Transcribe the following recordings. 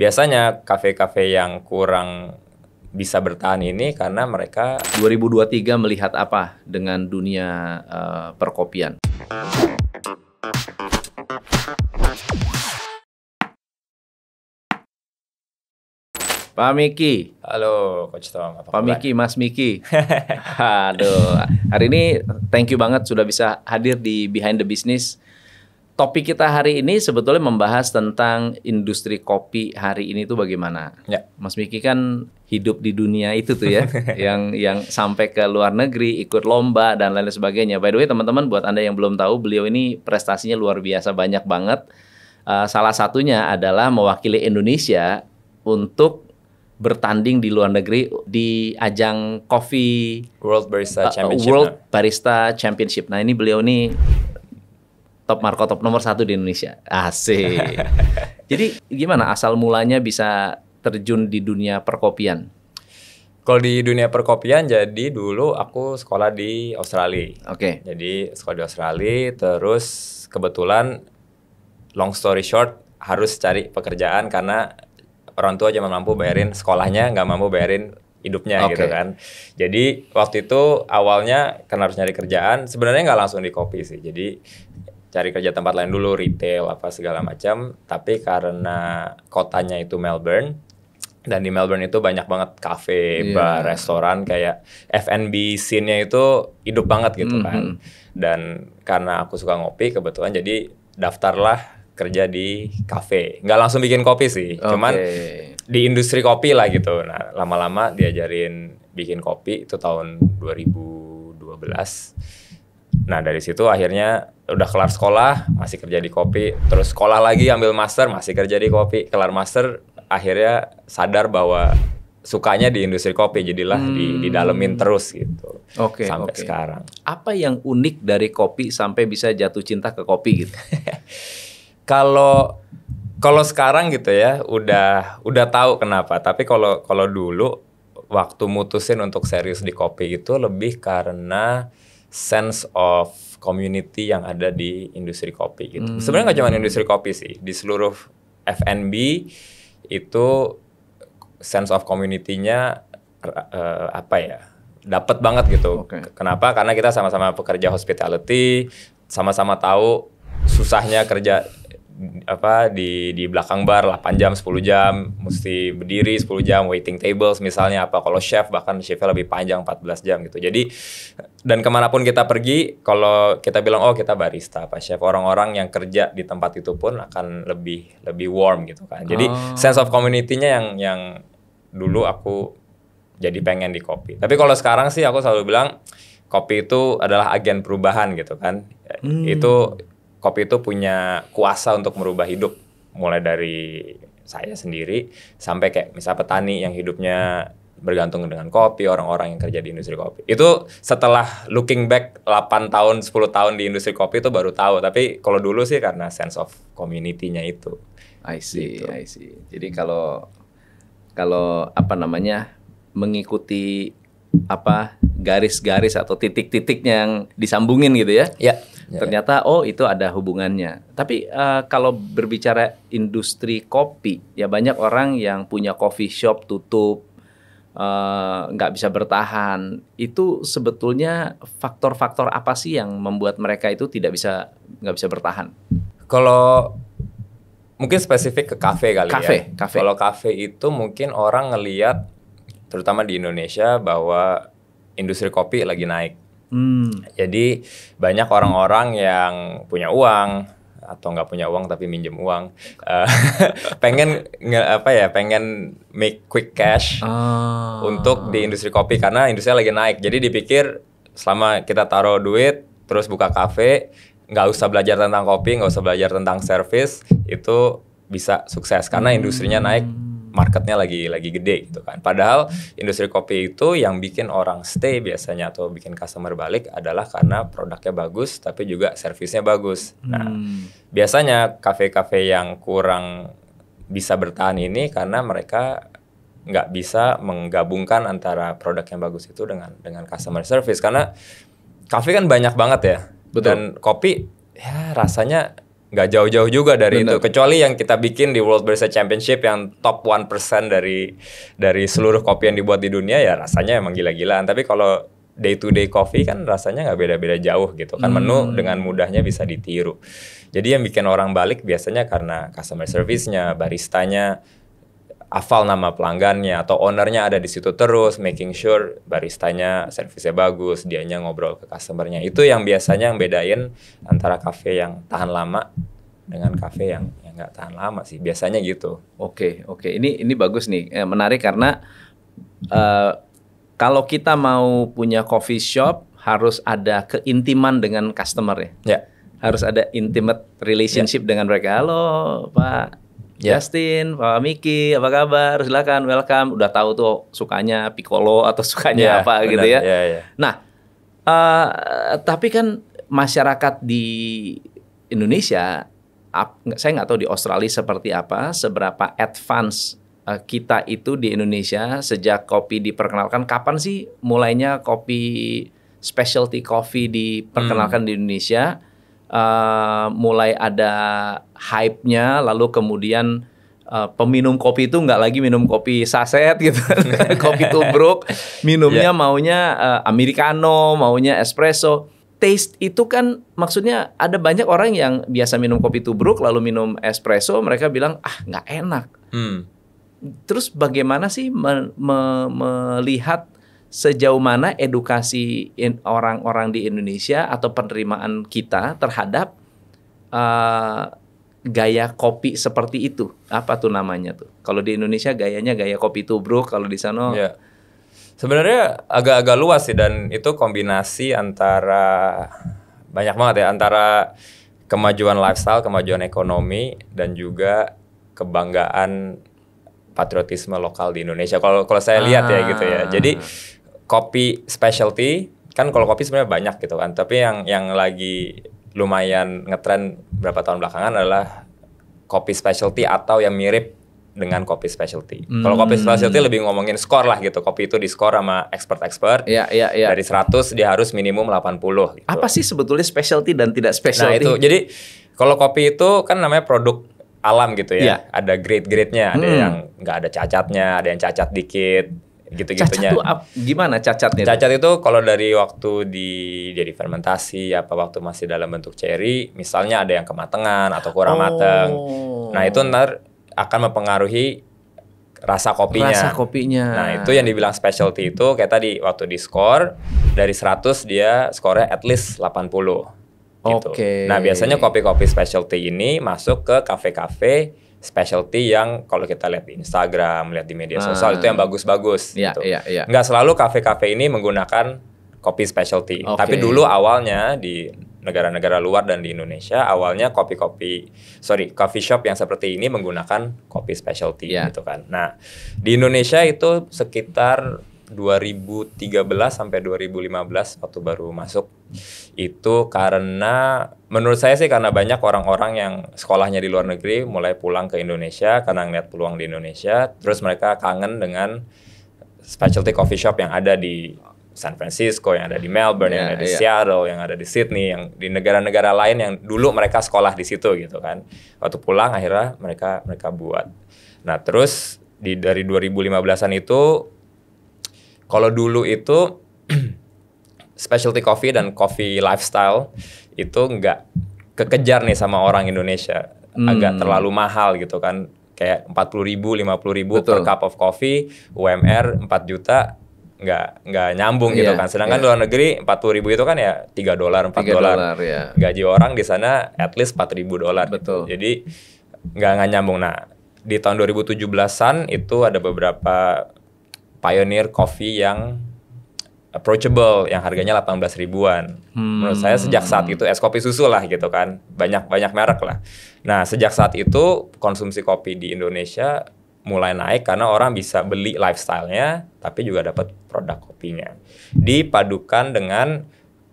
biasanya kafe-kafe yang kurang bisa bertahan ini karena mereka 2023 melihat apa dengan dunia uh, perkopian. Pak Miki. Halo Coach Tom. Apa Pak Miki, Mas Miki. Aduh, hari ini thank you banget sudah bisa hadir di Behind the Business topik kita hari ini sebetulnya membahas tentang industri kopi hari ini tuh bagaimana. Ya. Mas Miki kan hidup di dunia itu tuh ya, yang yang sampai ke luar negeri ikut lomba dan lain lain sebagainya. By the way teman-teman buat anda yang belum tahu beliau ini prestasinya luar biasa banyak banget. Uh, salah satunya adalah mewakili Indonesia untuk bertanding di luar negeri di ajang Coffee World Barista eh, Championship. World Barista Championship. Nah ini beliau ini top Marco top nomor satu di Indonesia. Asik. Jadi gimana asal mulanya bisa terjun di dunia perkopian? Kalau di dunia perkopian, jadi dulu aku sekolah di Australia. Oke. Okay. Jadi sekolah di Australia, terus kebetulan long story short harus cari pekerjaan karena orang tua cuma mampu bayarin sekolahnya, nggak mampu bayarin hidupnya okay. gitu kan. Jadi waktu itu awalnya karena harus nyari kerjaan, sebenarnya nggak langsung di kopi sih. Jadi cari kerja tempat lain dulu retail apa segala macam tapi karena kotanya itu Melbourne dan di Melbourne itu banyak banget cafe yeah. bar, restoran kayak F&B scene-nya itu hidup banget gitu mm -hmm. kan. Dan karena aku suka ngopi kebetulan jadi daftarlah kerja di cafe Nggak langsung bikin kopi sih, okay. cuman di industri kopi lah gitu. Nah, lama-lama diajarin bikin kopi itu tahun 2012 Nah dari situ akhirnya udah kelar sekolah masih kerja di kopi, terus sekolah lagi ambil master masih kerja di kopi, kelar master akhirnya sadar bahwa sukanya di industri kopi jadilah hmm. di didalemin terus gitu. Oke. Okay, sampai okay. sekarang. Apa yang unik dari kopi sampai bisa jatuh cinta ke kopi gitu? Kalau kalau sekarang gitu ya udah udah tahu kenapa tapi kalau kalau dulu waktu mutusin untuk serius di kopi itu lebih karena sense of community yang ada di industri kopi gitu. Hmm. Sebenarnya nggak cuma industri kopi sih, di seluruh F&B itu sense of community-nya uh, apa ya? dapat banget gitu. Okay. Kenapa? Karena kita sama-sama pekerja hospitality, sama-sama tahu susahnya kerja apa di di belakang bar 8 jam 10 jam mesti berdiri 10 jam waiting tables misalnya apa kalau chef bahkan chefnya lebih panjang 14 jam gitu jadi dan kemanapun kita pergi kalau kita bilang oh kita barista apa chef orang-orang yang kerja di tempat itu pun akan lebih lebih warm gitu kan jadi oh. sense of community-nya yang yang dulu aku jadi pengen di kopi tapi kalau sekarang sih aku selalu bilang kopi itu adalah agen perubahan gitu kan hmm. itu kopi itu punya kuasa untuk merubah hidup mulai dari saya sendiri sampai kayak misal petani yang hidupnya bergantung dengan kopi, orang-orang yang kerja di industri kopi. Itu setelah looking back 8 tahun, 10 tahun di industri kopi itu baru tahu. Tapi kalau dulu sih karena sense of community-nya itu. I see, gitu. I see. Jadi kalau kalau apa namanya mengikuti apa garis-garis atau titik-titik yang disambungin gitu ya. Ya. Yeah, ya. Ternyata oh itu ada hubungannya. Tapi uh, kalau berbicara industri kopi, ya banyak orang yang punya coffee shop tutup, eh, nggak uh, bisa bertahan. Itu sebetulnya faktor-faktor apa sih yang membuat mereka itu tidak bisa nggak bisa bertahan? Kalau mungkin spesifik ke kafe kali cafe, ya. Kafe. Kalau kafe itu mungkin orang ngeliat terutama di Indonesia bahwa industri kopi lagi naik Hmm. Jadi banyak orang-orang yang punya uang atau nggak punya uang tapi minjem uang eh, pengen nge, apa ya pengen make quick cash oh. untuk di industri kopi karena industri lagi naik jadi dipikir selama kita taruh duit terus buka kafe nggak usah belajar tentang kopi nggak usah belajar tentang service itu bisa sukses karena hmm. industrinya naik marketnya lagi lagi gede gitu kan. Padahal industri kopi itu yang bikin orang stay biasanya atau bikin customer balik adalah karena produknya bagus tapi juga servisnya bagus. Nah, hmm. biasanya kafe-kafe yang kurang bisa bertahan ini karena mereka nggak bisa menggabungkan antara produk yang bagus itu dengan dengan customer service karena kafe kan banyak banget ya Betul. dan kopi ya rasanya nggak jauh-jauh juga dari Bener. itu kecuali yang kita bikin di World Barista Championship yang top 1% dari dari seluruh kopi yang dibuat di dunia ya rasanya emang gila-gilaan tapi kalau day to day coffee kan rasanya nggak beda-beda jauh gitu kan menu hmm. dengan mudahnya bisa ditiru jadi yang bikin orang balik biasanya karena customer service-nya baristanya hafal nama pelanggannya atau ownernya ada di situ terus making sure baristanya servisnya bagus dianya ngobrol ke customernya itu yang biasanya yang bedain antara kafe yang tahan lama dengan kafe yang yang nggak tahan lama sih biasanya gitu oke okay, oke okay. ini ini bagus nih eh, menarik karena uh, kalau kita mau punya coffee shop harus ada keintiman dengan customer ya yeah harus ada intimate relationship yeah. dengan mereka. Halo, Pak. Yeah. Justin, Pak Miki, apa kabar? Silakan, welcome. Udah tahu tuh sukanya piccolo atau sukanya yeah, apa gitu benar. gitu ya. Yeah, yeah. Nah, uh, tapi kan masyarakat di Indonesia, ap, saya nggak tahu di Australia seperti apa, seberapa advance eh, kita itu di Indonesia sejak kopi diperkenalkan. Kapan sih mulainya kopi specialty coffee diperkenalkan hmm. di Indonesia? uh, mulai ada hype-nya, lalu kemudian Uh, peminum kopi itu nggak lagi minum kopi saset gitu, kopi tubruk, minumnya yeah. maunya uh, americano, maunya espresso. Taste itu kan maksudnya ada banyak orang yang biasa minum kopi tubruk lalu minum espresso, mereka bilang ah nggak enak. Hmm. Terus bagaimana sih me me melihat sejauh mana edukasi orang-orang di Indonesia atau penerimaan kita terhadap uh, gaya kopi seperti itu apa tuh namanya tuh kalau di Indonesia gayanya gaya kopi tubruk kalau di sana ya. sebenarnya agak-agak luas sih dan itu kombinasi antara banyak banget ya antara kemajuan lifestyle kemajuan ekonomi dan juga kebanggaan patriotisme lokal di Indonesia kalau kalau saya lihat ya ah. ya gitu ya jadi kopi specialty kan kalau kopi sebenarnya banyak gitu kan tapi yang yang lagi lumayan ngetren berapa tahun belakangan adalah kopi specialty atau yang mirip dengan kopi specialty. Hmm. Kalau kopi hmm. specialty lebih ngomongin skor lah gitu. Kopi itu di skor sama expert-expert. Iya, iya, iya. Dari 100 dia harus minimum 80 gitu. Apa sih sebetulnya specialty dan tidak nah, specialty? Nah, itu. Jadi kalau kopi itu kan namanya produk alam gitu ya. ya. Ada grade-grade-nya, ada hmm. yang nggak ada cacatnya, ada yang cacat dikit, gitu-gitunya. Cacat tuh gimana cacatnya? Cacat itu, kalau dari waktu di jadi fermentasi apa waktu masih dalam bentuk cherry, misalnya ada yang kematangan atau kurang oh. matang. Nah, itu ntar akan mempengaruhi rasa kopinya. Rasa kopinya. Nah, itu yang dibilang specialty itu kayak tadi waktu di skor dari 100 dia skornya at least 80. Gitu. Oke. Okay. Nah, biasanya kopi-kopi specialty ini masuk ke kafe-kafe specialty yang kalau kita lihat di Instagram, lihat di media sosial ah. itu yang ah. bagus-bagus. Iya, gitu. iya, iya. Nggak selalu kafe-kafe ini menggunakan kopi specialty. Okay. Tapi dulu awalnya di negara-negara luar dan di Indonesia awalnya kopi-kopi sorry coffee shop yang seperti ini menggunakan kopi specialty yeah. gitu kan. Nah di Indonesia itu sekitar 2013 sampai 2015 waktu baru masuk itu karena menurut saya sih karena banyak orang-orang yang sekolahnya di luar negeri mulai pulang ke Indonesia karena ngeliat peluang di Indonesia terus mereka kangen dengan specialty coffee shop yang ada di San Francisco, yang ada di Melbourne, yeah, yang ya, ada di yeah. Seattle, yang ada di Sydney, yang di negara-negara lain yang dulu mereka sekolah di situ gitu kan. Waktu pulang akhirnya mereka mereka buat. Nah, terus di dari 2015-an itu kalau dulu itu specialty coffee dan coffee lifestyle itu nggak kekejar nih sama orang Indonesia. Hmm. Agak terlalu mahal gitu kan. Kayak empat puluh ribu, lima puluh ribu Betul. per cup of coffee, UMR 4 juta, nggak nggak nyambung yeah, gitu iya, kan. Sedangkan yeah. luar negeri 40 ribu itu kan ya tiga dolar, empat dolar. Yeah. Gaji orang di sana at least empat ribu dolar. Gitu. Jadi nggak nggak nyambung. Nah di tahun 2017-an itu ada beberapa pioneer coffee yang approachable yang harganya 18 ribuan. Hmm. Menurut saya hmm. sejak saat itu es kopi susu lah gitu kan. Banyak-banyak merek lah. Nah, sejak saat itu konsumsi kopi di Indonesia mulai naik karena orang bisa beli lifestyle-nya tapi juga dapat produk kopinya. Dipadukan dengan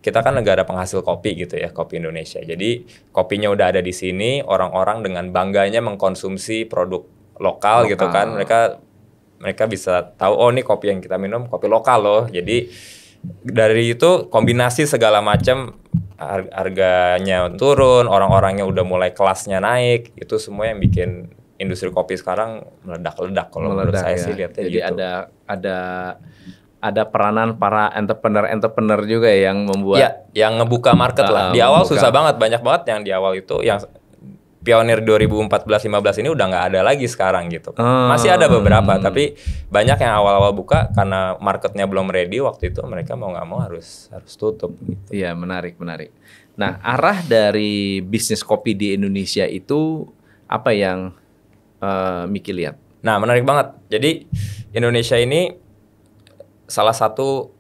kita kan negara penghasil kopi gitu ya, kopi Indonesia. Jadi kopinya udah ada di sini, orang-orang dengan bangganya mengkonsumsi produk lokal, lokal. gitu kan. Mereka mereka bisa tahu oh ini kopi yang kita minum kopi lokal loh. Jadi dari itu kombinasi segala macam harganya turun, orang-orangnya udah mulai kelasnya naik, itu semua yang bikin industri kopi sekarang meledak-ledak kalau meledak, menurut saya ya. sih lihatnya Jadi gitu. ada ada ada peranan para entrepreneur-entrepreneur juga yang membuat ya, yang ngebuka market uh, lah. Di awal susah banget, banyak banget yang di awal itu yang pionir 2014-15 ini udah nggak ada lagi sekarang gitu. Hmm. Masih ada beberapa, tapi banyak yang awal-awal buka karena marketnya belum ready waktu itu mereka mau nggak mau harus harus tutup. Gitu. Iya menarik menarik. Nah arah dari bisnis kopi di Indonesia itu apa yang uh, Miki lihat? Nah menarik banget. Jadi Indonesia ini salah satu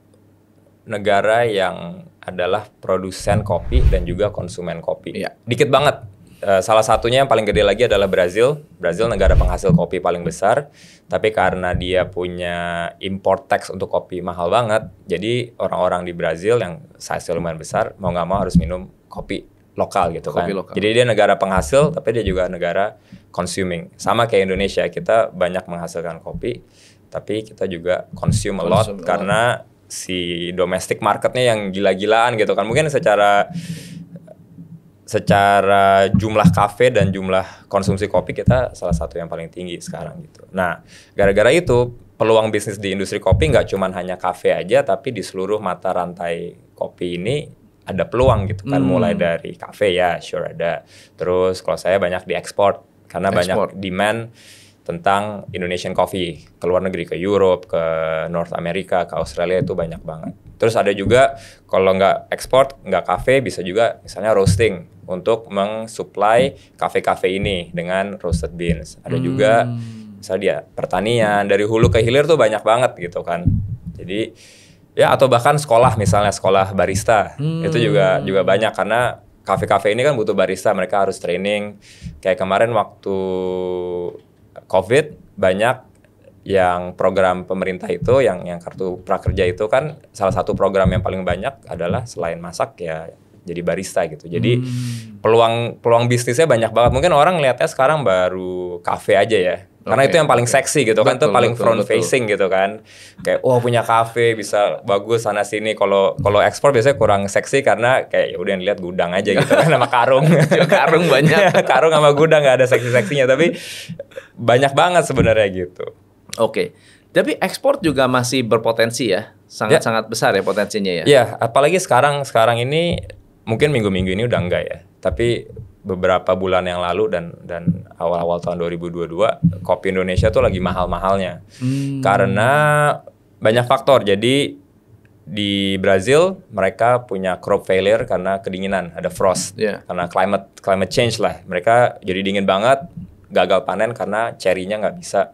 negara yang adalah produsen kopi dan juga konsumen kopi. Iya. Dikit banget Eh, salah satunya yang paling gede lagi adalah Brazil. Brazil negara penghasil kopi paling besar, tapi karena dia punya import tax untuk kopi mahal banget, jadi orang-orang di Brazil yang size lumayan besar mau nggak mau harus minum kopi lokal gitu kopi kan. Lokal. Jadi dia negara penghasil tapi dia juga negara consuming. Sama kayak Indonesia, kita banyak menghasilkan kopi tapi kita juga consume, a lot, lot. karena si domestic marketnya yang gila-gilaan gitu kan. Mungkin secara secara jumlah kafe dan jumlah konsumsi kopi kita salah satu yang paling tinggi sekarang gitu. Nah, gara-gara itu peluang bisnis di industri kopi nggak cuma hanya kafe aja, tapi di seluruh mata rantai kopi ini ada peluang gitu kan, hmm. mulai dari kafe ya, sure ada. Terus kalau saya banyak diekspor karena Export. banyak demand tentang Indonesian coffee ke luar negeri, ke Europe, ke North America, ke Australia itu banyak banget. Terus ada juga kalau nggak ekspor, nggak kafe, bisa juga misalnya roasting untuk mengsuplai kafe-kafe ini dengan roasted beans. Ada juga hmm. misalnya dia pertanian dari hulu ke hilir tuh banyak banget gitu kan. Jadi ya atau bahkan sekolah misalnya sekolah barista hmm. itu juga juga banyak karena kafe-kafe ini kan butuh barista, mereka harus training. Kayak kemarin waktu COVID banyak yang program pemerintah itu yang yang kartu prakerja itu kan salah satu program yang paling banyak adalah selain masak ya jadi barista gitu. Jadi hmm. peluang peluang bisnisnya banyak banget. Mungkin orang lihatnya sekarang baru kafe aja ya. Karena itu yang paling seksi gitu betul, kan, itu paling front betul. facing gitu kan. Kayak wah oh, punya kafe bisa bagus sana sini. Kalau kalau ekspor biasanya kurang seksi karena kayak ya udah yang lihat gudang aja gitu kan sama karung. Iya, karung banyak. karung sama gudang gak ada seksi-seksinya tapi banyak banget sebenarnya gitu. Oke. Okay. Tapi ekspor juga masih berpotensi ya, sangat-sangat ya. besar ya potensinya ya. Iya, apalagi sekarang sekarang ini mungkin minggu-minggu ini udah enggak ya tapi beberapa bulan yang lalu dan dan awal-awal tahun 2022 kopi Indonesia tuh lagi mahal-mahalnya hmm. karena banyak faktor jadi di Brazil mereka punya crop failure karena kedinginan ada frost yeah. karena climate climate change lah mereka jadi dingin banget gagal panen karena cerinya nggak bisa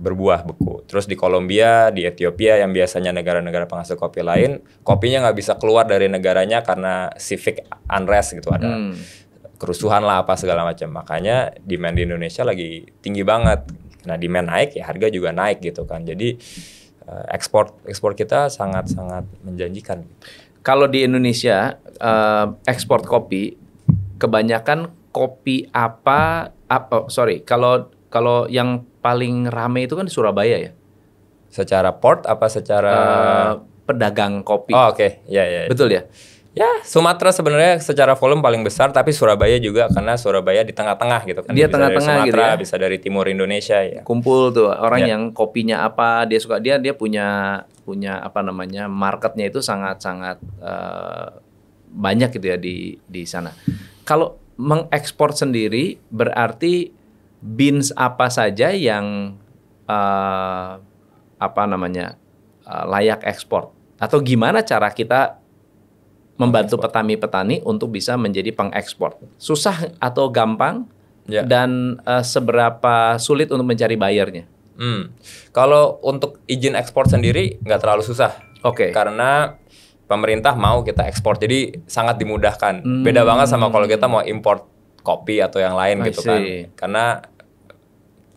berbuah beku. Terus di Kolombia, di Ethiopia yang biasanya negara-negara penghasil kopi lain, kopinya nggak bisa keluar dari negaranya karena civic unrest gitu ada. Hmm. kerusuhan lah apa segala macam. Makanya demand di Indonesia lagi tinggi banget. Nah, demand naik ya harga juga naik gitu kan. Jadi eh, ekspor ekspor kita sangat-sangat menjanjikan. Kalau di Indonesia eh, ekspor kopi kebanyakan kopi apa apa oh, sorry kalau kalau yang paling rame itu kan di Surabaya ya. Secara port apa secara uh, pedagang kopi? Oh, oke. Okay. Ya, ya, ya. Betul ya? Ya, Sumatera sebenarnya secara volume paling besar tapi Surabaya juga karena Surabaya di tengah-tengah gitu kan. Dia tengah-tengah gitu ya. Bisa dari timur Indonesia ya. Kumpul tuh orang ya. yang kopinya apa, dia suka dia dia punya punya apa namanya? marketnya itu sangat-sangat uh, banyak gitu ya di di sana. Kalau mengekspor sendiri berarti beans apa saja yang uh, apa namanya uh, layak ekspor atau gimana cara kita membantu petani-petani untuk bisa menjadi pengekspor susah atau gampang yeah. dan uh, seberapa sulit untuk mencari bayarnya hmm. kalau untuk izin ekspor sendiri nggak terlalu susah oke okay. karena pemerintah mau kita ekspor jadi sangat dimudahkan hmm. beda banget sama kalau hmm. kita mau import kopi atau yang lain I gitu kan. see. kan karena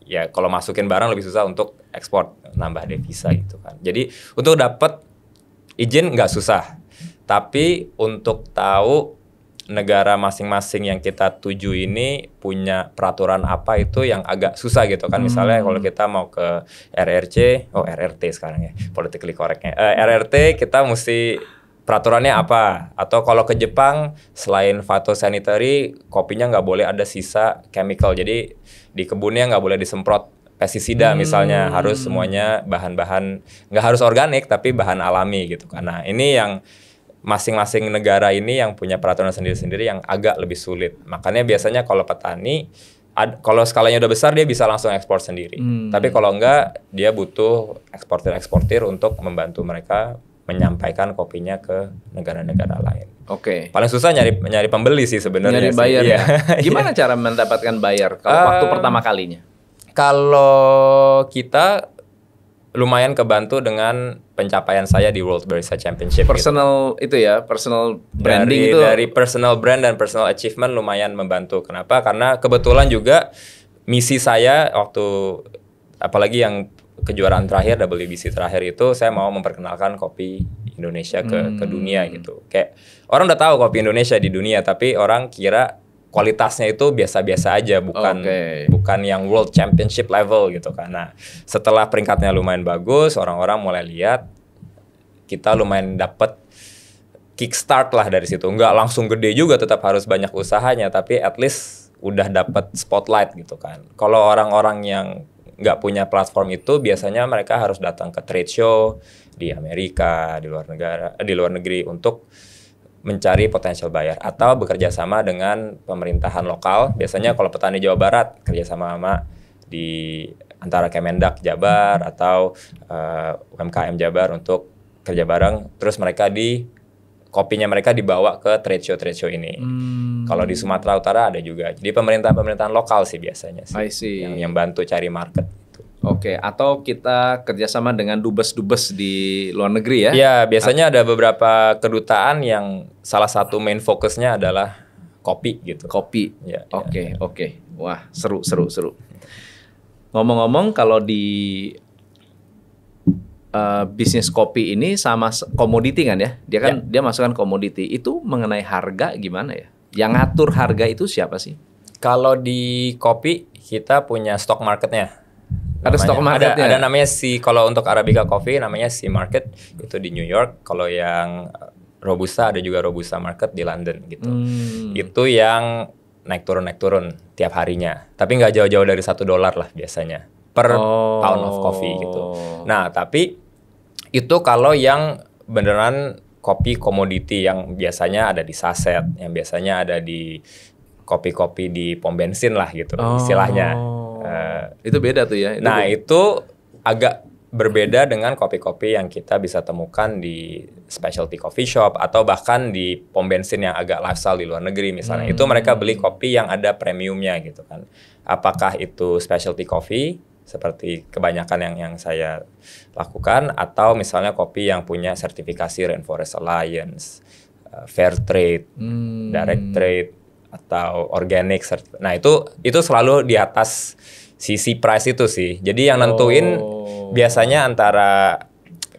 ya kalau masukin barang lebih susah untuk ekspor nambah devisa gitu kan. Jadi untuk dapat izin nggak susah, tapi untuk tahu negara masing-masing yang kita tuju ini punya peraturan apa itu yang agak susah gitu kan. Misalnya kalau hmm. kita mau ke RRC, oh RRT sekarang ya, politically correctnya. Uh, eh, RRT kita mesti peraturannya apa atau kalau ke Jepang selain Sanitary, kopinya nggak boleh ada sisa chemical jadi di kebunnya nggak boleh disemprot pestisida hmm. misalnya harus semuanya bahan-bahan nggak harus organik tapi bahan alami gitu karena ini yang masing-masing negara ini yang punya peraturan sendiri-sendiri yang agak lebih sulit makanya biasanya kalau petani ad, kalau skalanya udah besar dia bisa langsung ekspor sendiri hmm. tapi kalau enggak dia butuh eksportir-eksportir untuk membantu mereka menyampaikan kopinya ke negara-negara lain. Oke. Okay. Paling susah nyari nyari pembeli sih sebenarnya. Nyari buyer. Ya? Iya. iya. Gimana cara mendapatkan buyer kalau uh, waktu pertama kalinya? Kalau kita lumayan kebantu dengan pencapaian saya di World Barista Championship. Gitu. Personal gitu. itu ya, personal branding dari, itu. Dari personal brand dan personal achievement lumayan membantu. Kenapa? Karena kebetulan juga misi saya waktu apalagi yang kejuaraan terakhir WBC terakhir itu saya mau memperkenalkan kopi Indonesia ke hmm. ke dunia gitu. Kayak orang udah tahu kopi Indonesia di dunia tapi orang kira kualitasnya itu biasa-biasa aja bukan okay. bukan yang world championship level gitu Karena setelah peringkatnya lumayan bagus, orang-orang mulai lihat kita lumayan dapet kickstart lah dari situ. Enggak langsung gede juga tetap harus banyak usahanya tapi at least udah dapat spotlight gitu kan. Kalau orang-orang yang nggak punya platform itu biasanya mereka harus datang ke trade show di Amerika di luar negara eh, di luar negeri untuk mencari potensial buyer atau bekerja sama dengan pemerintahan lokal biasanya kalau petani Jawa Barat kerjasama sama di antara Kemendak Jabar atau uh, UMKM Jabar untuk kerja bareng terus mereka di kopinya mereka dibawa ke trade show trade show ini. Hmm. Kalau di Sumatera Utara ada juga. Jadi pemerintahan-pemerintahan lokal sih biasanya sih I see. yang yang bantu cari market. Gitu. Oke, okay. atau kita kerjasama dengan dubes-dubes di luar negeri ya? Iya, biasanya ada beberapa kedutaan yang salah satu main fokusnya adalah kopi gitu. Kopi. Ya. Oke, okay, ya. oke. Okay. Wah, seru, seru, seru. Ngomong-ngomong, kalau di Eh, bisnis kopi ini sama komoditi kan ya? Dia kan ya. dia masukkan komoditi. Itu mengenai harga gimana ya? Yang ngatur harga itu siapa sih? Kalau di kopi kita punya stock marketnya. Ada namanya, stock marketnya. Ada, ada namanya si kalau untuk arabica coffee namanya si market itu di New York. Kalau yang eh, robusta ada juga robusta market di London gitu. Hmm. Itu yang naik turun naik turun tiap harinya. Tapi nggak jauh-jauh dari satu dolar lah biasanya per oh. pound of coffee gitu. Nah tapi itu kalau yang beneran kopi komoditi yang biasanya ada di saset, yang biasanya ada di kopi-kopi di pom bensin lah gitu oh. istilahnya. Uh, itu beda tuh ya. Itu nah, beda. itu agak berbeda dengan kopi-kopi yang kita bisa temukan di specialty coffee shop atau bahkan di pom bensin yang agak lifestyle di luar negeri misalnya. Hmm. Itu mereka beli kopi yang ada premiumnya gitu kan. Apakah itu specialty coffee seperti kebanyakan yang yang saya lakukan atau misalnya kopi yang punya sertifikasi Rainforest Alliance, uh, Fair Trade, hmm. Direct Trade atau organic. Nah, itu itu selalu di atas sisi price itu sih. Jadi yang nentuin oh. biasanya antara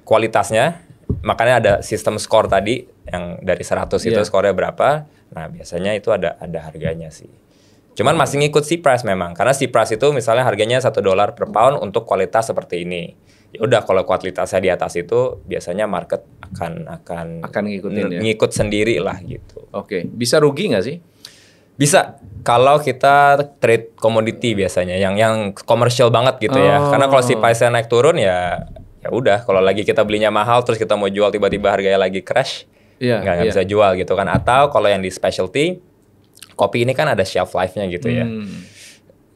kualitasnya makanya ada sistem skor tadi yang dari 100 yeah. itu iya. skornya berapa. Nah, biasanya itu ada ada harganya sih. Cuman masih ngikut si price memang karena si price itu misalnya harganya satu dolar per pound untuk kualitas seperti ini. Ya udah kalau kualitasnya di atas itu biasanya market akan akan akan ngikutin ya. Ngikut sendiri lah gitu. Oke, okay. bisa rugi nggak sih? Bisa kalau kita trade komoditi biasanya yang yang komersial banget gitu ya. oh. ya. Karena kalau si price naik turun ya ya udah kalau lagi kita belinya mahal terus kita mau jual tiba-tiba harganya lagi crash, yeah, nggak yeah. bisa jual gitu kan. Atau kalau yang di specialty kopi ini kan ada shelf life-nya gitu ya. Hmm.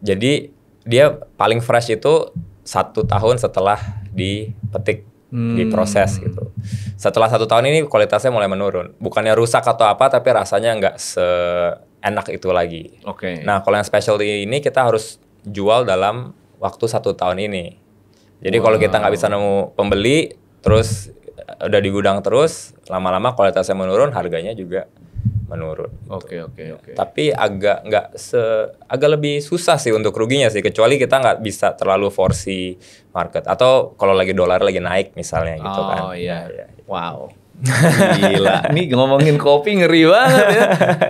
Jadi dia paling fresh itu satu tahun setelah dipetik hmm. diproses gitu. Setelah satu tahun ini kualitasnya mulai menurun. Bukannya rusak atau apa, tapi rasanya nggak seenak itu lagi. Oke. Okay. Nah, kalau yang specialty ini kita harus jual dalam waktu satu tahun ini. Jadi wow. kalau kita nggak bisa nemu pembeli, terus eh, udah di gudang terus, lama-lama kualitasnya menurun, harganya juga menurun. Oke gitu. oke ya. oke. Tapi agak nggak se agak lebih susah sih untuk ruginya sih kecuali kita nggak bisa terlalu forsi market atau kalau lagi dolar lagi naik misalnya gitu oh, kan. Oh iya. iya. Wow. Gila, nih ngomongin kopi ngeri banget ya.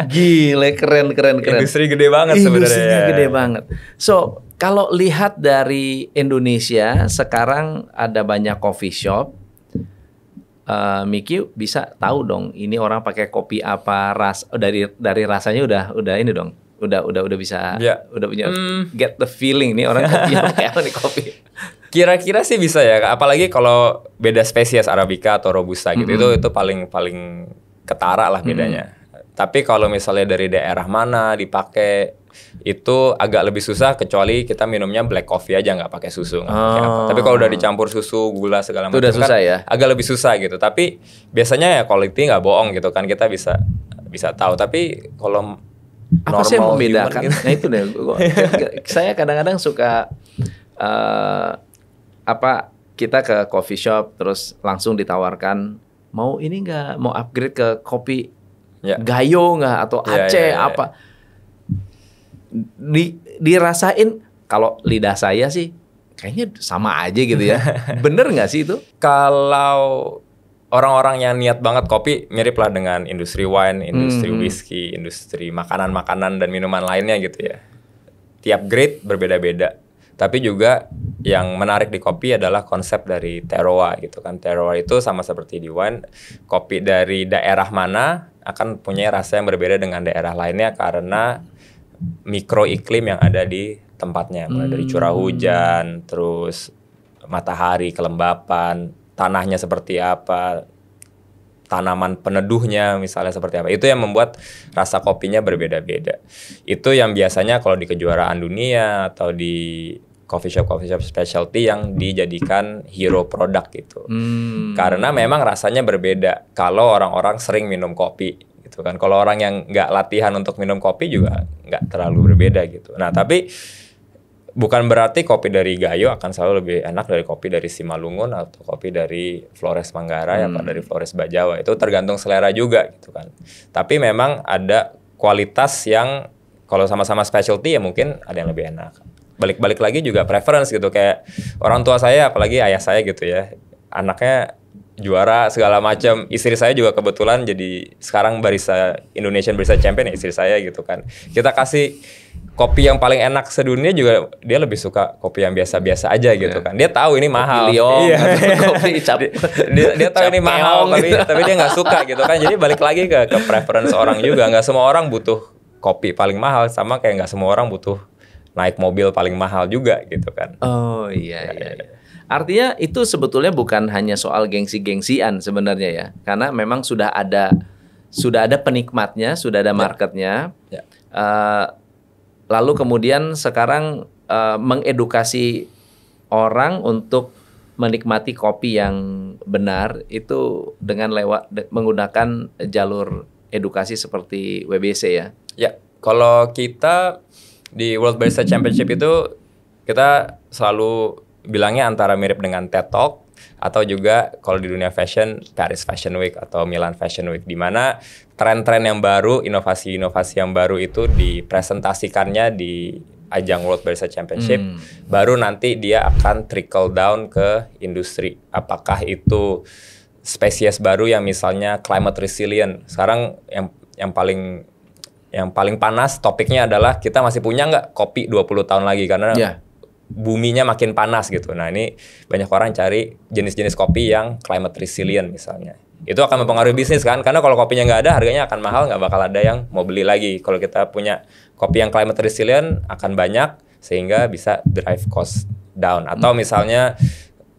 Gila, keren keren keren. Industri gede banget sebenarnya. Industri ya. gede banget. So, kalau lihat dari Indonesia sekarang ada banyak coffee shop uh, eh, Miki bisa tahu dong ini orang pakai kopi apa ras oh, dari dari rasanya udah udah ini dong udah udah udah bisa ya. udah punya hmm. get the feeling nih orang kopi apa nih kopi kira-kira sih bisa ya apalagi kalau beda spesies arabica atau robusta gitu mm -hmm. itu itu paling paling ketara lah bedanya mm -hmm. Tapi kalau misalnya dari daerah mana dipakai itu agak lebih susah kecuali kita minumnya black coffee aja nggak pakai susu. oh. Tapi kalau udah dicampur susu, gula segala macam kan susah ya? agak lebih susah gitu. Tapi biasanya ya quality nggak bohong gitu kan kita bisa bisa tahu. Tapi kalau apa sih yang membedakan? Gitu. Nah itu deh. Gua, saya kadang-kadang suka uh, apa kita ke coffee shop terus langsung ditawarkan mau ini nggak mau upgrade ke kopi yeah. gayo nggak atau ya, Aceh yeah, yeah, yeah, apa di dirasain kalau lidah saya sih kayaknya sama aja gitu ya bener nggak sih itu kalau orang-orang yang niat banget kopi mirip lah dengan industri wine, industri hmm, hmm. whisky, industri makanan-makanan dan minuman lainnya gitu ya. Tiap grade berbeda-beda. Tapi juga yang menarik di kopi adalah konsep dari terroir gitu kan. Terroir itu sama seperti di wine, kopi dari daerah mana akan punya rasa yang berbeda dengan daerah lainnya karena mikro iklim yang ada di tempatnya mulai hmm. dari curah hmm. hujan terus matahari kelembapan tanahnya seperti apa tanaman peneduhnya misalnya seperti apa. Itu yang membuat rasa kopinya berbeda-beda. Itu yang biasanya kalau di kejuaraan dunia atau di coffee shop coffee shop specialty yang dijadikan hero produk gitu. Hmm. Karena memang rasanya berbeda kalau orang-orang sering minum kopi gitu kan. Kalau orang yang nggak latihan untuk minum kopi juga nggak terlalu berbeda gitu. Nah tapi bukan berarti kopi dari Gayo akan selalu lebih enak dari kopi dari Simalungun atau kopi dari Flores Manggarai hmm. atau dari Flores Bajawa. Itu tergantung selera juga gitu kan. Tapi memang ada kualitas yang kalau sama-sama specialty ya mungkin ada yang lebih enak balik-balik lagi juga preference gitu kayak orang tua saya apalagi ayah saya gitu ya anaknya juara segala macam istri saya juga kebetulan jadi sekarang barista Indonesian barista champion ya istri saya gitu kan kita kasih kopi yang paling enak sedunia juga dia lebih suka kopi yang biasa-biasa aja gitu yeah. kan dia tahu ini mahal iya. kopi liong, iya. kopi cap dia, dia tahu cap ini mahal tapi gitu. tapi dia nggak suka gitu kan jadi balik lagi ke ke preference orang juga nggak semua orang butuh kopi paling mahal sama kayak nggak semua orang butuh naik mobil paling mahal juga gitu kan. Oh iya ya, iya. Ya, ya. iya. Artinya itu sebetulnya bukan hanya soal gengsi-gengsian sebenarnya ya. Karena memang sudah ada sudah ada penikmatnya, sudah ada marketnya. Ya. Ya. Uh, lalu kemudian sekarang uh, mengedukasi orang untuk menikmati kopi yang benar itu dengan lewat menggunakan jalur edukasi seperti WBC ya. Ya, kalau kita di World Barista Championship itu kita selalu bilangnya antara mirip dengan TED Talk atau juga kalau di dunia fashion Paris Fashion Week atau Milan Fashion Week di mana tren-tren yang baru, inovasi-inovasi yang baru itu dipresentasikannya di ajang World Barista Championship hmm. baru nanti dia akan trickle down ke industri. Apakah itu spesies baru yang misalnya climate resilient. Sekarang yang yang paling yang paling panas topiknya adalah kita masih punya nggak kopi 20 tahun lagi karena yeah. buminya makin panas gitu. Nah ini banyak orang cari jenis-jenis kopi yang climate resilient misalnya. Itu akan mempengaruhi bisnis kan? Karena kalau kopinya nggak ada harganya akan mahal nggak bakal ada yang mau beli lagi. Kalau kita punya kopi yang climate resilient akan banyak sehingga bisa drive cost down. Atau misalnya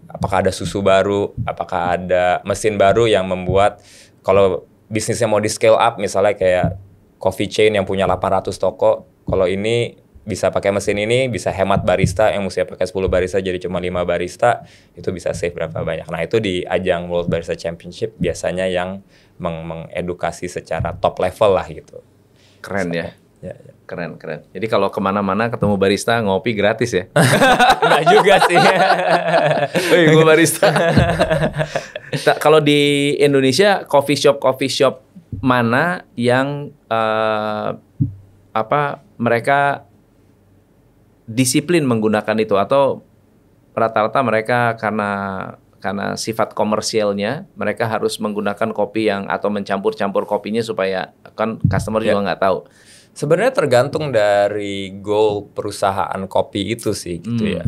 apakah ada susu baru, apakah ada mesin baru yang membuat kalau bisnisnya mau di scale up misalnya kayak coffee chain yang punya 800 toko, kalau ini bisa pakai mesin ini bisa hemat barista yang mesti pakai 10 barista jadi cuma 5 barista itu bisa save berapa banyak. Nah, itu di ajang World Barista Championship biasanya yang meng mengedukasi secara top level lah gitu. Keren ya. Ya, ya. Keren, keren. Jadi kalau kemana-mana ketemu barista ngopi gratis ya? nggak juga sih. Wih, gue barista. kalau di Indonesia coffee shop coffee shop mana yang uh, apa mereka disiplin menggunakan itu atau rata-rata mereka karena karena sifat komersialnya mereka harus menggunakan kopi yang atau mencampur-campur kopinya supaya kan customer yeah. juga ya. nggak tahu. Sebenarnya tergantung dari goal perusahaan kopi itu sih gitu hmm. ya.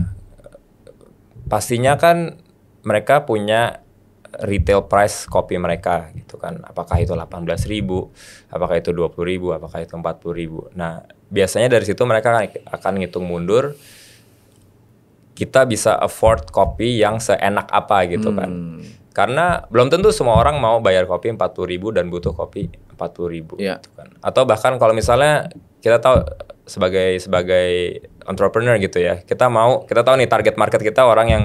Pastinya kan mereka punya retail price kopi mereka gitu kan. Apakah itu 18 ribu, apakah itu 20 ribu, apakah itu 40 ribu. Nah biasanya dari situ mereka akan ngitung mundur kita bisa afford kopi yang seenak apa gitu kan. hmm. kan. Karena belum tentu semua orang mau bayar kopi 40 ribu dan butuh kopi 40 ribu iya. gitu kan. Atau bahkan kalau misalnya kita tahu sebagai sebagai entrepreneur gitu ya, kita mau kita tahu nih target market kita orang yang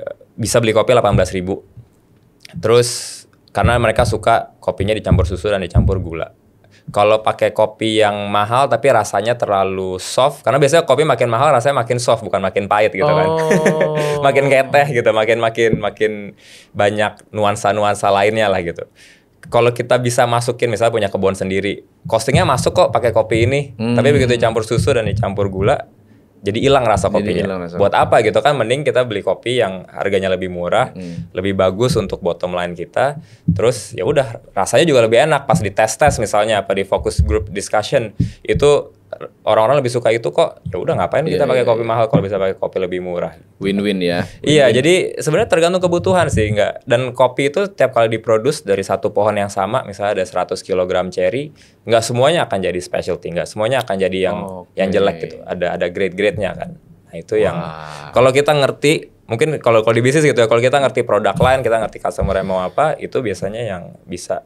eh, bisa beli kopi 18 ribu Terus karena mereka suka kopinya dicampur susu dan dicampur gula. Kalau pakai kopi yang mahal tapi rasanya terlalu soft, karena biasanya kopi makin mahal rasanya makin soft bukan makin pahit gitu kan. oh. kan, makin kayak gitu, makin makin makin banyak nuansa nuansa lainnya lah gitu kalau kita bisa masukin misalnya punya kebun sendiri, costingnya masuk kok pakai kopi ini. Hmm. Tapi begitu dicampur susu dan dicampur gula, jadi hilang rasa kopinya. Ilang rasa Buat kopi. apa gitu kan mending kita beli kopi yang harganya lebih murah, hmm. lebih bagus untuk bottom line kita. Terus ya udah rasanya juga lebih enak pas di test test misalnya apa di focus group discussion itu orang-orang lebih suka itu kok ya udah ngapain yeah, kita pakai yeah, kopi yeah. mahal kalau bisa pakai kopi lebih murah win-win ya win -win. iya jadi sebenarnya tergantung kebutuhan sih enggak dan kopi itu tiap kali diproduksi dari satu pohon yang sama misalnya ada 100 kg cherry nggak semuanya akan jadi specialty nggak semuanya akan jadi yang okay. yang jelek gitu ada ada grade-grade-nya kan nah itu wow. yang kalau kita ngerti mungkin kalau kalau di bisnis gitu ya kalau kita ngerti produk lain kita ngerti customer yang mau apa itu biasanya yang bisa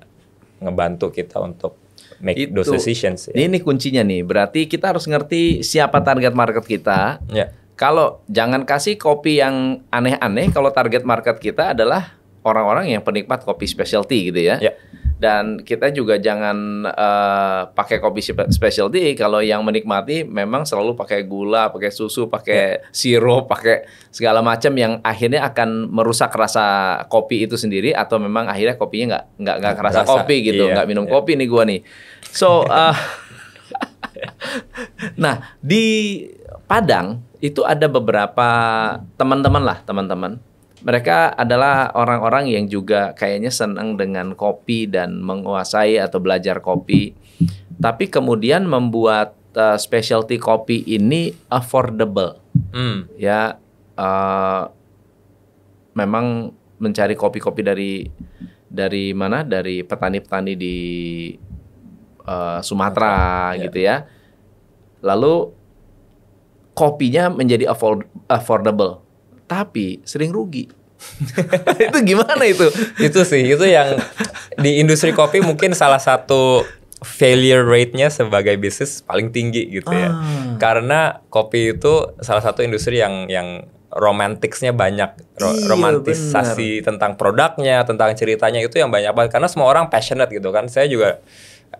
ngebantu kita untuk make itu. those decisions. Ya. Ini kuncinya nih. Berarti kita harus ngerti siapa target market kita. Ya. Kalau jangan kasih kopi yang aneh-aneh kalau target market kita adalah orang-orang yang penikmat kopi specialty gitu ya. ya dan kita juga jangan uh, pakai kopi specialty kalau yang menikmati memang selalu pakai gula, pakai susu, pakai yeah. sirup, pakai segala macam yang akhirnya akan merusak rasa kopi itu sendiri atau memang akhirnya kopinya nggak nggak nggak kerasa Rasa, kopi gitu, iya, nggak iya, minum iya. kopi nih gua nih. So uh, nah di Padang itu ada beberapa teman-teman lah teman-teman mereka adalah orang-orang yang juga kayaknya senang dengan kopi dan menguasai atau belajar kopi. Tapi kemudian membuat uh, specialty kopi ini affordable. Hmm. Ya uh, memang mencari kopi-kopi dari dari mana? Dari petani-petani di uh, Sumatera okay. Ya. gitu ya. Lalu kopinya menjadi afford, affordable tapi sering rugi. itu gimana itu? itu sih, itu yang di industri kopi mungkin salah satu failure rate-nya sebagai bisnis paling tinggi gitu ya. Ah. Karena kopi itu salah satu industri yang yang romantisnya banyak ro iya, romantisasi bener. tentang produknya, tentang ceritanya itu yang banyak banget karena semua orang passionate gitu kan. Saya juga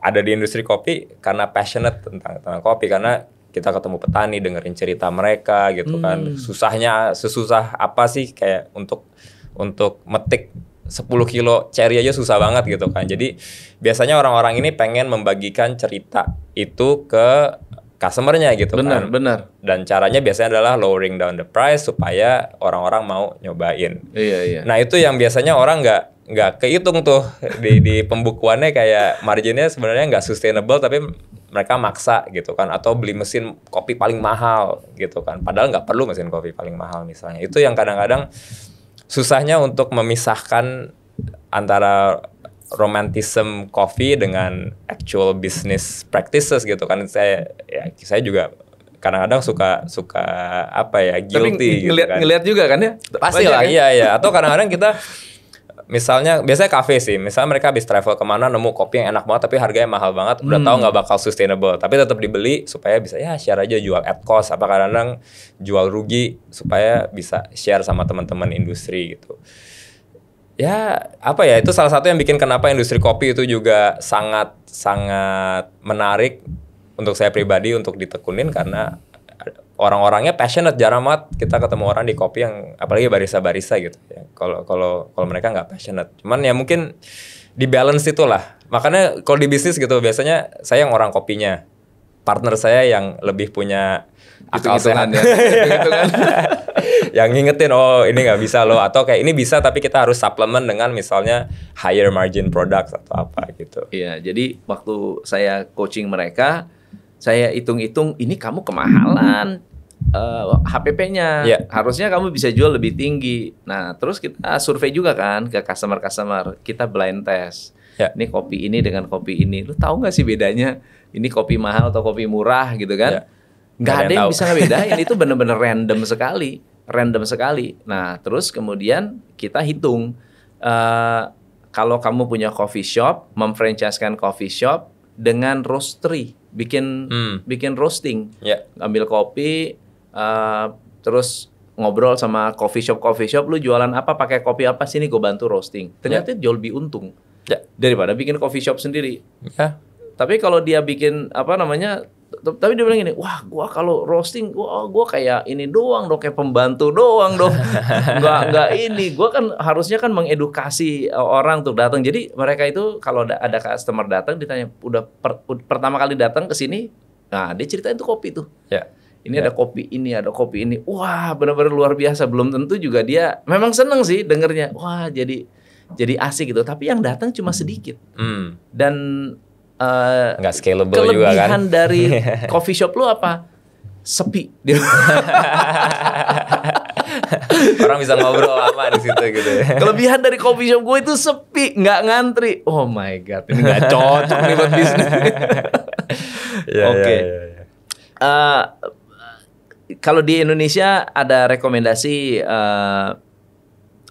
ada di industri kopi karena passionate tentang tentang kopi karena kita ketemu petani dengerin cerita mereka gitu hmm. kan susahnya sesusah apa sih kayak untuk untuk metik 10 kilo cherry aja susah banget gitu kan jadi biasanya orang-orang ini pengen membagikan cerita itu ke customernya gitu kan. benar, kan. Benar, Dan caranya biasanya adalah lowering down the price supaya orang-orang mau nyobain. Iya, iya. Nah, itu yang biasanya orang nggak nggak kehitung tuh di di pembukuannya kayak marginnya sebenarnya nggak sustainable tapi mereka maksa gitu kan atau beli mesin kopi paling mahal gitu kan padahal nggak perlu mesin kopi paling mahal misalnya itu yang kadang-kadang susahnya untuk memisahkan antara romantisme coffee dengan actual business practices gitu kan saya ya saya juga kadang-kadang suka suka apa ya guilty ngelihat gitu kan. juga kan ya pasti lah kan? iya iya atau kadang-kadang kita misalnya biasanya kafe sih misalnya mereka habis travel kemana nemu kopi yang enak banget tapi harganya mahal banget udah tahu hmm. nggak bakal sustainable tapi tetap dibeli supaya bisa ya share aja jual at cost apa karena jual rugi supaya bisa share sama teman-teman industri gitu ya apa ya itu salah satu yang bikin kenapa industri kopi itu juga sangat sangat menarik untuk saya pribadi untuk ditekunin karena orang-orangnya passionate jarang banget kita ketemu orang di kopi yang apalagi barista-barista gitu ya kalau kalau kalau mereka nggak passionate cuman ya mungkin di balance itulah makanya kalau di bisnis gitu biasanya saya yang orang kopinya partner saya yang lebih punya akal sehat ya. yang ngingetin oh ini nggak bisa loh atau kayak ini bisa tapi kita harus suplemen dengan misalnya higher margin products atau apa gitu iya jadi waktu saya coaching mereka saya hitung-hitung ini kamu kemahalan uh, eh, HPP-nya. Yeah. Harusnya kamu bisa jual lebih tinggi. Nah, terus kita survei juga kan ke customer-customer, kita blind test. Yeah. Ini kopi ini dengan kopi ini. Lu tahu nggak sih bedanya? Ini kopi mahal atau kopi murah gitu kan? Yeah. Nggak ada yang, yang bisa ngebedain, itu bener-bener random sekali. Random sekali. Nah, terus kemudian kita hitung uh, kalau kamu punya coffee shop, memfranchisekan coffee shop dengan roastery bikin hmm. bikin roasting, yeah. ambil kopi, uh, terus ngobrol sama coffee shop coffee shop, lu jualan apa, pakai kopi apa sih ini gue bantu roasting. Ternyata yeah. jauh lebih untung yeah. daripada bikin coffee shop sendiri. Yeah. Tapi kalau dia bikin apa namanya tapi dia bilang gini, wah gua kalau roasting gua oh, gua kayak ini doang dong kayak pembantu doang dong. nggak nggak ini, gua kan harusnya kan mengedukasi e, orang untuk datang. Jadi mereka itu kalau ada, ada customer datang ditanya udah per, pertama kali datang ke sini, nah dia ceritain tuh kopi tuh. Ya. Ini ya. ada kopi ini, ada kopi ini. Wah, benar-benar luar biasa. Belum tentu juga dia memang seneng sih dengernya. Wah, jadi jadi asik gitu. Tapi yang datang cuma sedikit. Hmm. Dan uh, nggak scalable juga kan. Kelebihan dari coffee shop lu apa? Sepi. Orang bisa ngobrol lama di situ gitu. Ya. Kelebihan dari coffee shop gue itu sepi, nggak ngantri. Oh my god, ini nggak cocok nih buat bisnis. Iya, Oke. Iya, iya, eh, kalau di Indonesia ada rekomendasi uh,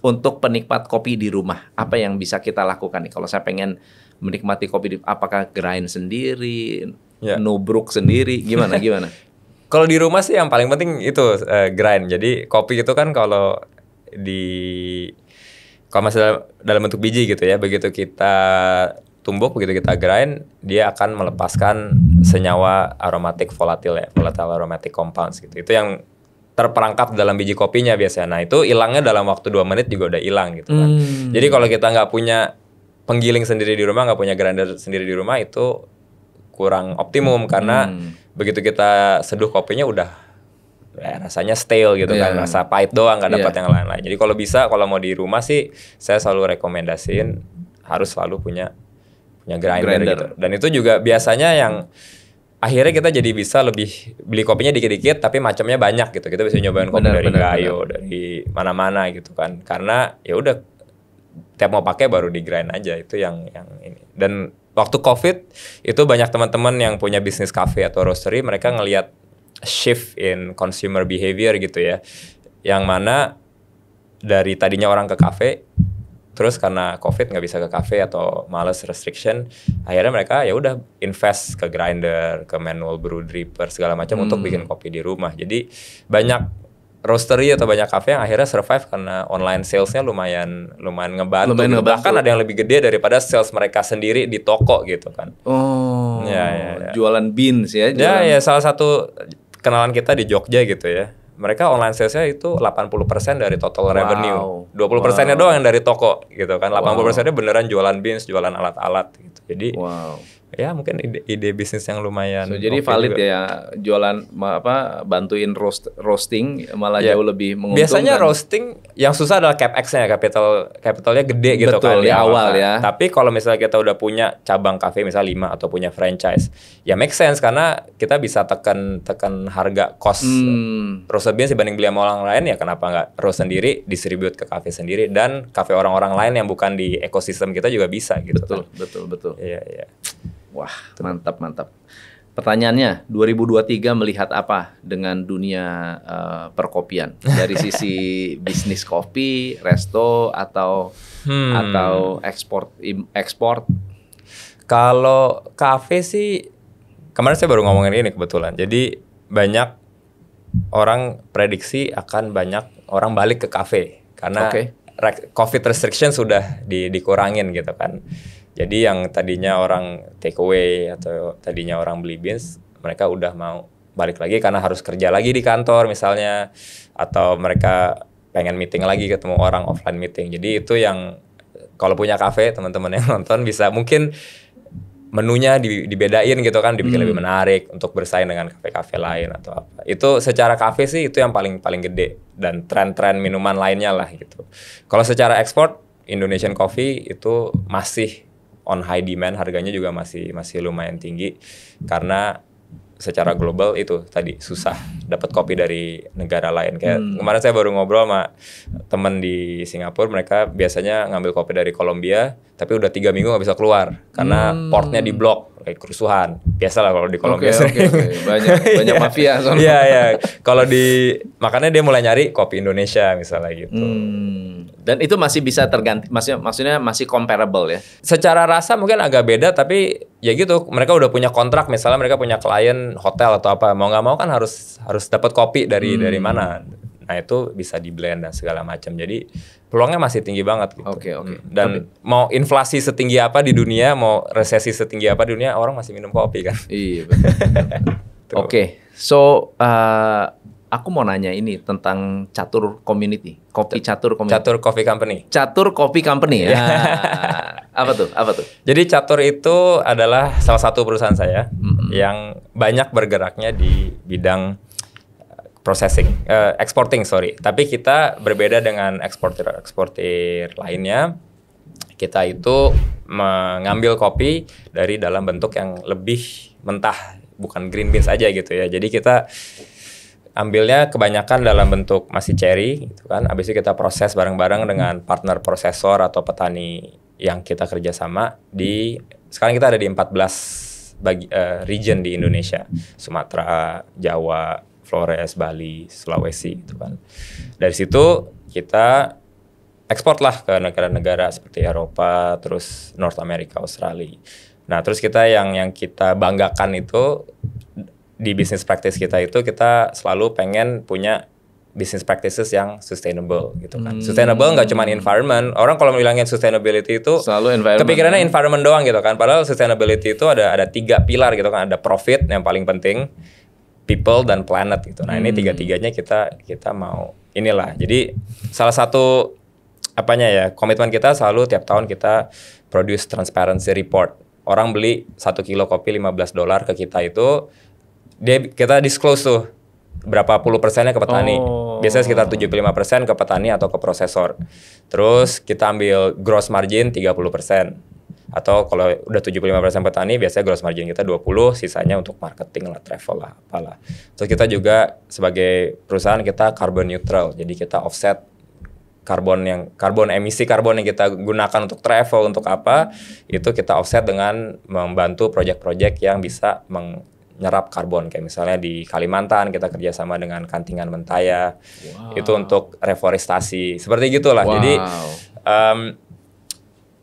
untuk penikmat kopi di rumah, apa yang bisa kita lakukan nih? Kalau saya pengen menikmati kopi di, apakah grind sendiri, yeah. nubruk sendiri, gimana gimana? kalau di rumah sih yang paling penting itu uh, grind. Jadi kopi itu kan kalau di kalau masih dalam, dalam bentuk biji gitu ya, begitu kita tumbuk begitu kita grind dia akan melepaskan senyawa aromatik volatil ya volatile aromatic compounds gitu itu yang terperangkap dalam biji kopinya biasanya nah itu hilangnya dalam waktu dua menit juga udah hilang gitu kan hmm. jadi kalau kita nggak punya penggiling sendiri di rumah nggak punya grinder sendiri di rumah itu kurang optimum hmm. karena hmm. begitu kita seduh kopinya udah ya, rasanya stale gitu yeah. kan iya. rasa pahit doang nggak dapat yeah. yang lain-lain jadi kalau bisa kalau mau di rumah sih saya selalu rekomendasiin harus selalu punya punya grinder, gitu. grinder. gitu dan itu juga biasanya yang akhirnya kita jadi bisa lebih beli kopinya dikit-dikit tapi macamnya banyak gitu kita bisa nyobain kopi bener, dari bener, kayu bener. dari mana-mana gitu kan karena ya udah tiap mau pakai baru di grind aja itu yang yang ini dan waktu covid itu banyak teman-teman yang punya bisnis cafe atau roastery mereka ngelihat shift in consumer behavior gitu ya yang mana dari tadinya orang ke cafe terus karena covid nggak bisa ke cafe atau males restriction akhirnya mereka ya udah invest ke grinder ke manual brew dripper segala macam hmm. untuk bikin kopi di rumah jadi banyak roastery atau banyak kafe yang akhirnya survive karena online salesnya lumayan lumayan ngebantu. Lumayan gitu. ngebantu. Bahkan ada yang lebih gede daripada sales mereka sendiri di toko gitu kan. Oh. Ya, ya, ya. Jualan beans ya. ya jualan. Ya, ya salah satu kenalan kita di Jogja gitu ya. Mereka online salesnya itu 80% dari total wow. revenue. 20 persennya wow. doang dari toko gitu kan. 80 persennya beneran jualan beans, jualan alat-alat gitu. Jadi wow ya mungkin ide, ide bisnis yang lumayan. So, jadi valid juga. ya jualan apa bantuin roast roasting malah yeah. jauh lebih menguntungkan. Biasanya roasting yang susah adalah capex-nya capital capitalnya gede gitu Betul, kan di ya, awal, awal ya. Tapi kalau misalnya kita udah punya cabang kafe misalnya 5 atau punya franchise, ya make sense karena kita bisa tekan tekan harga cost hmm. roast beans dibanding beli sama orang lain ya kenapa nggak roast sendiri, distribute ke kafe sendiri dan kafe orang-orang lain yang bukan di ekosistem kita juga bisa gitu. Betul, kan. betul, betul. Iya, iya. Wah, mantap mantap. Pertanyaannya, 2023 melihat apa dengan dunia uh, perkopian dari sisi bisnis kopi, resto atau hmm. atau ekspor ekspor? Kalau kafe sih kemarin saya baru ngomongin ini kebetulan. Jadi banyak orang prediksi akan banyak orang balik ke kafe karena okay. COVID restriction sudah di, dikurangin gitu kan. Jadi yang tadinya orang take away atau tadinya orang beli beans, mereka udah mau balik lagi karena harus kerja lagi di kantor misalnya atau mereka pengen meeting lagi ketemu orang offline meeting. Jadi itu yang kalau punya kafe teman-teman yang nonton bisa mungkin menunya dibedain gitu kan dibikin hmm. lebih menarik untuk bersaing dengan kafe-kafe lain atau apa itu secara kafe sih itu yang paling paling gede dan tren-tren minuman lainnya lah gitu kalau secara ekspor Indonesian coffee itu masih on high demand harganya juga masih masih lumayan tinggi karena secara global itu tadi susah dapat kopi dari negara lain kayak hmm. kemarin saya baru ngobrol sama temen di Singapura mereka biasanya ngambil kopi dari Kolombia tapi udah tiga minggu nggak bisa keluar karena hmm. portnya di blok kayak kerusuhan biasalah kalau di Kolombia okay, okay, okay. banyak banyak mafia iya iya kalau di makanya dia mulai nyari kopi Indonesia misalnya gitu hmm. Dan itu masih bisa terganti, maksudnya, maksudnya masih comparable ya. Secara rasa mungkin agak beda, tapi ya gitu. Mereka udah punya kontrak, misalnya mereka punya klien hotel atau apa, mau nggak mau kan harus harus dapat kopi dari hmm. dari mana. Nah itu bisa di blend dan segala macam. Jadi peluangnya masih tinggi banget gitu. Oke okay, oke. Okay. Hmm. Dan Tapi, mau inflasi setinggi apa di dunia, mau resesi setinggi apa di dunia, orang masih minum kopi kan. Iya. oke. Okay. So uh, aku mau nanya ini tentang catur community, kopi catur community. Catur Coffee Company. Catur Coffee Company ya. ya. apa tuh? Apa tuh? Jadi catur itu adalah salah satu perusahaan saya mm-hmm. yang banyak bergeraknya di bidang eh, processing, uh, exporting sorry. Tapi kita berbeda dengan eksportir eksportir lainnya. Kita itu mengambil kopi dari dalam bentuk yang lebih mentah, bukan green beans aja gitu ya. Jadi kita ambilnya kebanyakan dalam bentuk masih cherry gitu kan habis itu kita proses bareng-bareng dengan partner prosesor atau petani yang kita kerjasama di sekarang kita ada di 14 bagi uh, region di Indonesia Sumatera Jawa Flores Bali Sulawesi gitu kan dari situ kita ekspor lah ke negara-negara seperti Eropa terus North America Australia Nah, terus kita yang yang kita banggakan itu di bisnis practice kita itu kita selalu pengen punya business practices yang sustainable gitu kan. Hmm. Sustainable nggak cuma environment. Orang kalau bilangin sustainability itu selalu environment. Kepikirannya environment doang gitu kan. Padahal sustainability itu ada ada tiga pilar gitu kan. Ada profit yang paling penting, people dan planet gitu. Nah, ini hmm. tiga-tiganya kita kita mau inilah. Jadi salah satu apanya ya, komitmen kita selalu tiap tahun kita produce transparency report. Orang beli satu kilo kopi 15 dolar ke kita itu dia kita disclose tuh berapa puluh persennya ke petani. Oh. Biasanya sekitar 75 persen ke petani atau ke prosesor. Terus kita ambil gross margin 30 persen. Atau kalau udah 75 persen petani, biasanya gross margin kita 20, sisanya untuk marketing lah, travel lah, apalah. Terus kita juga sebagai perusahaan kita carbon neutral, jadi kita offset karbon yang karbon emisi karbon yang kita gunakan untuk travel untuk apa itu kita offset dengan membantu project-project yang bisa meng nyerap karbon kayak misalnya di Kalimantan kita kerjasama dengan Kantingan Mentaya wow. itu untuk reforestasi seperti gitulah wow. jadi um,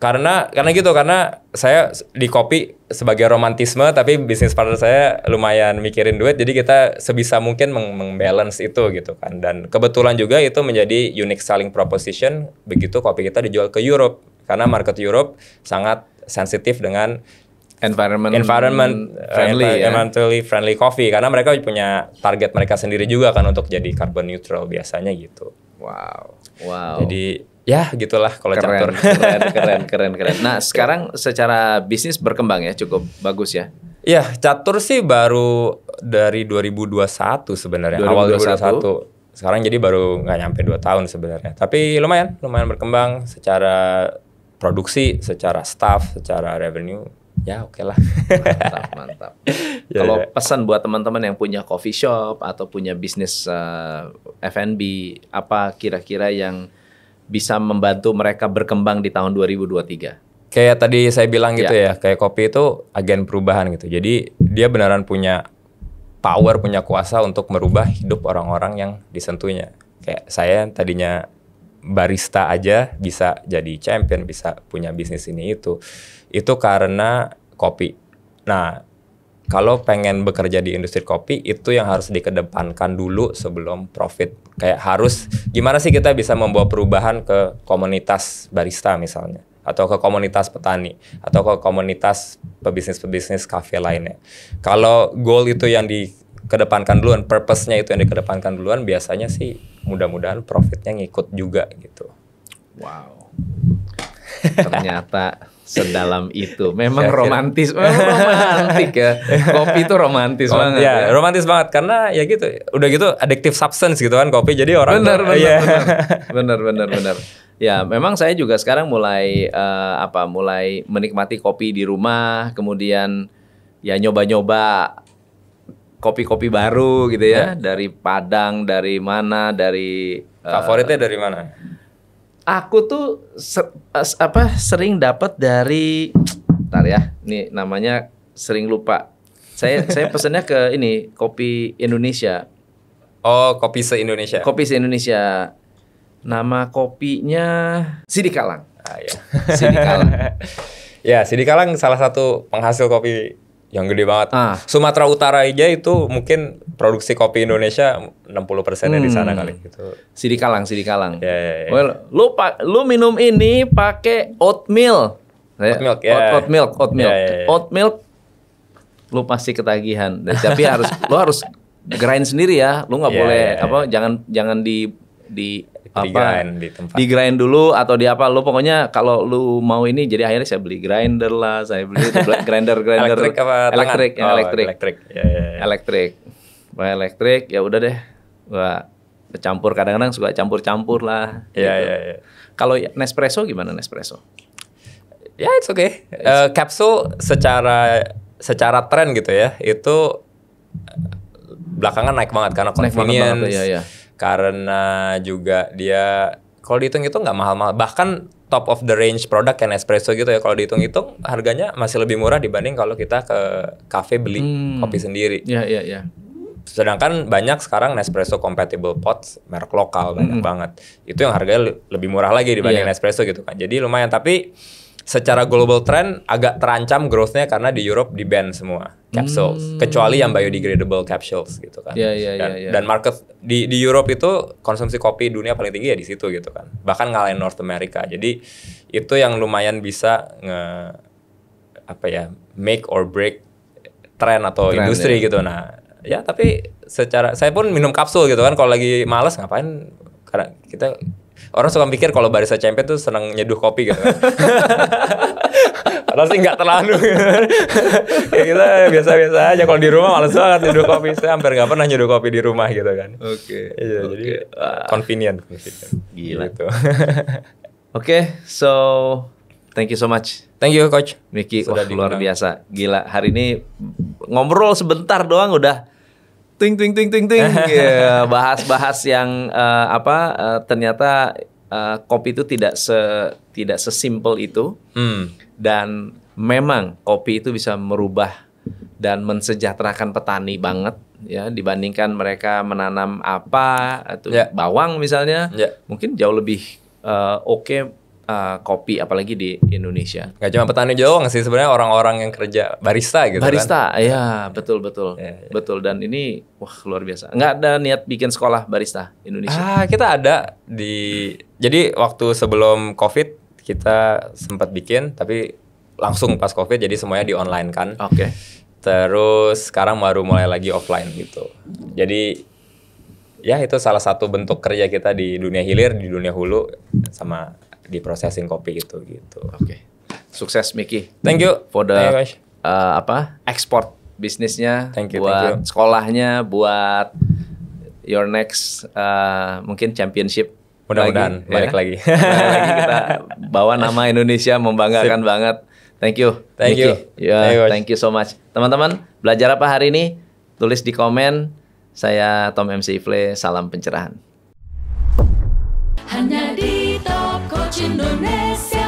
karena karena gitu karena saya di kopi sebagai romantisme tapi bisnis partner saya lumayan mikirin duit jadi kita sebisa mungkin meng itu gitu kan dan kebetulan juga itu menjadi unique selling proposition begitu kopi kita dijual ke Europe karena market Europe sangat sensitif dengan environment environment friendly uh, environmentally ya? friendly coffee karena mereka punya target mereka sendiri juga kan untuk jadi carbon neutral biasanya gitu. Wow. Wow. Jadi ya gitulah kalau keren, Keren, keren, keren, Nah, sekarang secara bisnis berkembang ya cukup bagus ya. Iya, catur sih baru dari 2021 sebenarnya. 2021. Awal 2021 sekarang jadi baru nggak nyampe 2 tahun sebenarnya tapi lumayan lumayan berkembang secara produksi secara staff secara revenue ya oke okay lah. mantap, mantap. ya, Kalau ya. pesan buat teman-teman yang punya coffee shop atau punya bisnis uh, eh, F&B, apa kira-kira yang bisa membantu mereka berkembang di tahun 2023? Kayak tadi saya bilang gitu ya, ya, kayak kopi itu agen perubahan gitu. Jadi dia beneran punya power, punya kuasa untuk merubah hidup orang-orang yang disentuhnya. Kayak saya tadinya barista aja bisa jadi champion, bisa punya bisnis ini itu. Itu karena kopi. Nah, kalau pengen bekerja di industri kopi itu yang harus dikedepankan dulu sebelum profit. Kayak harus gimana sih kita bisa membawa perubahan ke komunitas barista misalnya atau ke komunitas petani atau ke komunitas pebisnis-pebisnis kafe lainnya. Kalau goal itu yang di kedepankan duluan purpose-nya itu yang dikedepankan duluan biasanya sih mudah-mudahan profitnya ngikut juga gitu wow ternyata sedalam itu. Memang ya, romantis, memang romantis ya. Kopi itu romantis oh, banget. Ya, ya, romantis banget karena ya gitu. Udah gitu addictive substance gitu kan kopi. Jadi orang bener, bener, ya. bener, bener, bener. Ya, memang saya juga sekarang mulai uh, apa? Mulai menikmati kopi di rumah, kemudian ya nyoba-nyoba kopi-kopi baru gitu ya, ya dari Padang, dari mana, dari eh, favoritnya uh, dari mana? Aku tuh ser, apa sering dapat dari Bentar ya. Ini namanya sering lupa. Saya saya pesennya ke ini kopi Indonesia. Oh, kopi se-Indonesia. Kopi se-Indonesia. Nama kopinya Sidikalang. Ah, iya. ya. Sidikalang. ya, Sidikalang salah satu penghasil kopi yang gede banget. Ah. Sumatera Utara aja itu mungkin produksi kopi Indonesia 60 persennya hmm. di sana hmm. kali gitu. Sidikalang, Sidikalang. Kalang. yeah, yeah, Yeah. Well, lu lu minum ini pakai oatmeal. Oat milk, oatmeal, ya. ya. Oat, oat milk, oat ya, milk, yeah, Lu pasti ketagihan. Dan, tapi harus, lu harus grind sendiri ya. Lu nggak boleh apa, jangan jangan di di apa di grind, di, tempat. di grind dulu atau di apa lu pokoknya kalau lu mau ini jadi akhirnya saya beli grinder lah saya beli grinder grinder elektrik apa elektrik ya, oh, elektrik elektrik ya, ya, ya. elektrik Bah, elektrik ya udah deh gua campur kadang-kadang suka campur-campur lah ya, gitu. ya, ya. kalau Nespresso gimana Nespresso ya yeah, it's okay Uh, eh, kapsul secara secara tren gitu ya itu eh, belakangan naik banget karena convenience naik banget, ya, ya karena juga dia kalau dihitung itu nggak mahal-mahal bahkan top of the range produk kayak Nespresso gitu ya kalau dihitung-hitung harganya masih lebih murah dibanding kalau kita ke cafe beli hmm. kopi sendiri. Iya iya iya. Sedangkan banyak sekarang Nespresso compatible pots merek lokal banyak hmm. banget. Itu yang harganya lebih murah lagi dibanding yeah. Nespresso gitu kan. Jadi lumayan tapi secara global trend agak terancam growth-nya karena di Europe di ban semua capsules hmm. kecuali yang biodegradable capsules gitu kan. Yeah, yeah, iya, dan, yeah, yeah. dan market di di Europe itu konsumsi kopi dunia paling tinggi ya di situ gitu kan. Bahkan ngalahin North America. Jadi itu yang lumayan bisa nge apa ya make or break trend atau trend, industri yeah. gitu. Nah, ya tapi secara saya pun minum kapsul gitu kan kalau lagi males ngapain karena kita orang suka mikir kalau barista champion tuh seneng nyeduh kopi gitu kan. sih nggak terlalu. ya kita gitu, biasa-biasa aja kalau di rumah males banget nyeduh kopi. Saya hampir nggak pernah nyeduh kopi di rumah gitu kan. Oke. Okay. Iya, okay. jadi uh, convenient, convenient. Gila. Gitu. Oke, so Thank you so much. Thank you coach. Miki, Sudah wah, luar biasa. Gila, hari ini ngobrol sebentar doang udah ting ting ting ting ting bahas iya. bahas-bahas yang uh, apa uh, ternyata uh, kopi itu tidak se tidak sesimpel itu hmm. dan memang kopi itu bisa merubah dan mensejahterakan petani banget ya dibandingkan mereka menanam apa atau yeah. bawang misalnya yeah. mungkin jauh lebih uh, oke okay uh, kopi apalagi di Indonesia. Gak cuma petani doang sih sebenarnya orang-orang yang kerja barista gitu barista, kan. Barista, ya betul betul. Ya, ya. Betul dan ini wah luar biasa. nggak ada niat bikin sekolah barista Indonesia. Ah, kita ada di jadi waktu sebelum Covid kita sempat bikin tapi langsung pas Covid jadi semuanya di online kan. Oke. Okay. Terus sekarang baru mulai lagi offline gitu. Jadi ya itu salah satu bentuk kerja kita di dunia hilir, di dunia hulu sama di processing kopi itu gitu. Oke. Okay. Sukses Miki. Thank you for the you, uh, apa? Export bisnisnya thank you, buat thank you. sekolahnya buat your next uh, mungkin championship mudah-mudahan ya. balik ya. lagi. lagi kita bawa nama Indonesia membanggakan Sip. banget. Thank you. Thank Miki. you. Yeah, thank you so much. Teman-teman, belajar apa hari ini? Tulis di komen. Saya Tom MC Ifle, salam pencerahan. Hanya Indonesia